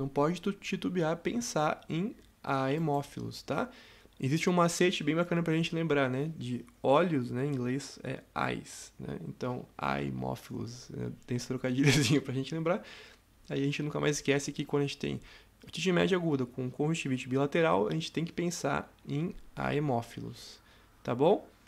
Não pode titubear pensar em a hemófilos, tá? Existe um macete bem bacana para a gente lembrar, né? De olhos, né? Em inglês é eyes, né? Então, aimófilos, né? tem esse trocadilhozinho para a gente lembrar. Aí a gente nunca mais esquece que quando a gente tem otite média aguda com conjuntivite bilateral, a gente tem que pensar em aemófilos, tá bom?